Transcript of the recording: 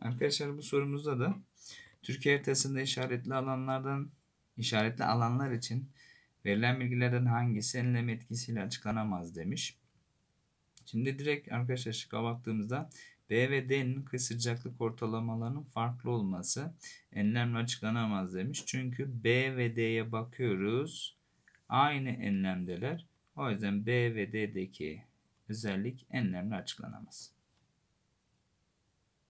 Arkadaşlar bu sorumuzda da Türkiye haritasında işaretli alanlardan işaretli alanlar için verilen bilgilerden hangisi enlem etkisiyle açıklanamaz demiş. Şimdi direkt arkadaşlar şıkka baktığımızda B ve D'nin kıyı sıcaklık ortalamalarının farklı olması enlemle açıklanamaz demiş. Çünkü B ve D'ye bakıyoruz. Aynı enlemdeler. O yüzden B ve D'deki özellik enlemle açıklanamaz.